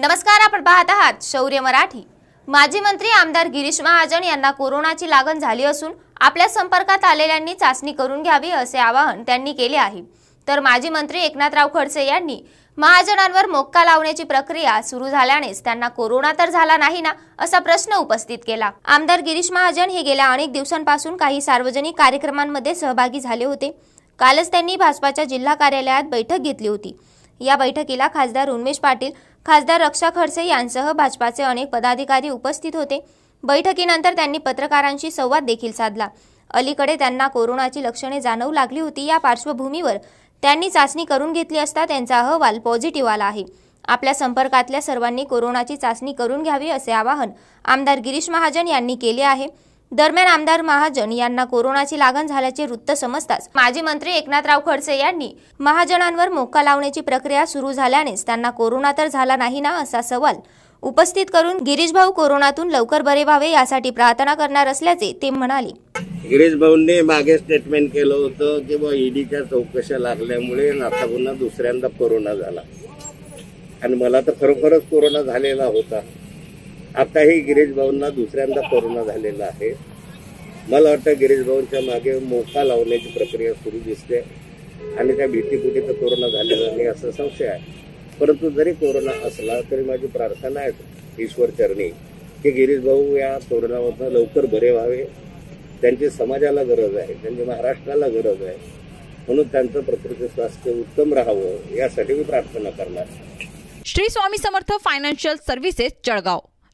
नमस्कार आपण पाहत आहात शौर्य मराठी माजी मंत्री आमदार गिरीश महाजन यांना कोरोनाची लागण झाली असून आपल्या संपर्कात आलेल्यांनी चाचणी करून घ्यावी असे आवाहन त्यांनी केले आहे तर माजी मंत्री एकनाथराव खडसे यांनी महाजनांवर मोक्का लावण्याची प्रक्रिया सुरू झाल्यानेच त्यांना कोरोना तर झाला नाही ना असा प्रश्न उपस्थित केला आमदार गिरीश महाजन हे गेल्या अनेक दिवसांपासून काही सार्वजनिक कार्यक्रमांमध्ये सहभागी झाले होते कालच त्यांनी भाजपाच्या जिल्हा कार्यालयात बैठक घेतली होती या बैठकीला खासदार उन्मेश पाटील खासदार रक्षा खडसे यांसह भाजपाचे अनेक पदाधिकारी उपस्थित होते बैठकीनंतर त्यांनी पत्रकारांशी संवाद देखील साधला अलीकडे त्यांना कोरोनाची लक्षणे जाणवू लागली होती या पार्श्वभूमीवर त्यांनी चाचणी करून घेतली असता त्यांचा अहवाल पॉझिटिव्ह आला आहे आपल्या संपर्कातल्या सर्वांनी कोरोनाची चाचणी करून घ्यावी असे आवाहन आमदार गिरीश महाजन यांनी केले आहे दरम्यान आमदार महाजन यांना कोरोनाची लागण झाल्याचे वृत्त समजताच माजी मंत्री एकनाथराव खडसे यांनी महाजनांवर मोका लावण्याची प्रक्रिया सुरू झाल्यानेच त्यांना कोरोना तर झाला नाही ना असा सवाल उपस्थित करून गिरीश भाऊ कोरोनातून लवकर बरे व्हावे यासाठी प्रार्थना करणार असल्याचे ते म्हणाले गिरीश भाऊंनी मागे स्टेटमेंट केलं होतं की ईडीच्या e चौकशा लागल्यामुळे आता पुन्हा दुसऱ्यांदा कोरोना झाला आणि मला तर खरोखरच कोरोना झालेला होता आताही गिरीश भाऊंना दुसऱ्यांदा कोरोना झालेला आहे मला वाटतं गिरीश भाऊंच्या मागे मोका लावण्याची प्रक्रिया सुरू दिसते आणि त्या भीतीपुटी तर कोरोना झालेला नाही असा संशय आहे परंतु जरी कोरोना असला तरी माझी प्रार्थना आहे ईश्वर चरणी की गिरीश भाऊ या कोरोनामधनं लवकर बरे व्हावे त्यांची समाजाला गरज आहे त्यांच्या महाराष्ट्राला गरज आहे म्हणून त्यांचं प्रकृती स्वास्थ्य उत्तम राहावं यासाठी मी प्रार्थना करणार श्री स्वामी समर्थ फायनान्शियल सर्व्हिसेस जळगाव